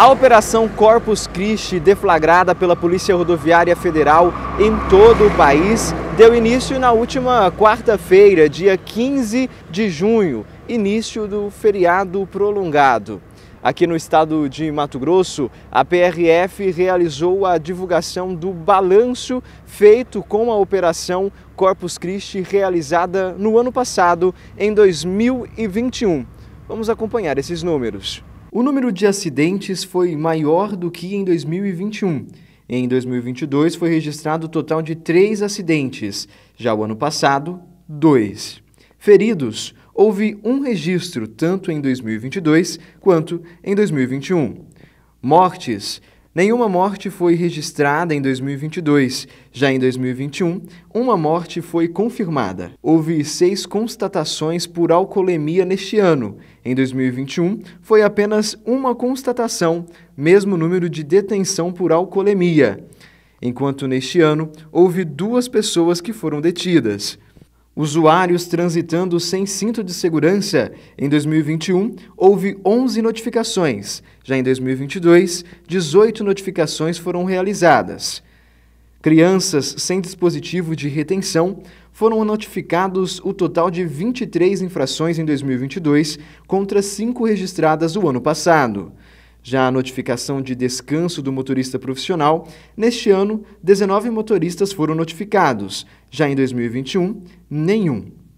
A Operação Corpus Christi, deflagrada pela Polícia Rodoviária Federal em todo o país, deu início na última quarta-feira, dia 15 de junho, início do feriado prolongado. Aqui no estado de Mato Grosso, a PRF realizou a divulgação do balanço feito com a operação Corpus Christi realizada no ano passado, em 2021. Vamos acompanhar esses números. O número de acidentes foi maior do que em 2021. Em 2022 foi registrado o total de três acidentes, já o ano passado, dois. Feridos, houve um registro tanto em 2022 quanto em 2021. Mortes, Nenhuma morte foi registrada em 2022. Já em 2021, uma morte foi confirmada. Houve seis constatações por alcoolemia neste ano. Em 2021, foi apenas uma constatação, mesmo número de detenção por alcoolemia. Enquanto neste ano, houve duas pessoas que foram detidas. Usuários transitando sem cinto de segurança. Em 2021, houve 11 notificações. Já em 2022, 18 notificações foram realizadas. Crianças sem dispositivo de retenção foram notificados o total de 23 infrações em 2022 contra 5 registradas o ano passado. Já a notificação de descanso do motorista profissional, neste ano, 19 motoristas foram notificados. Já em 2021, nenhum.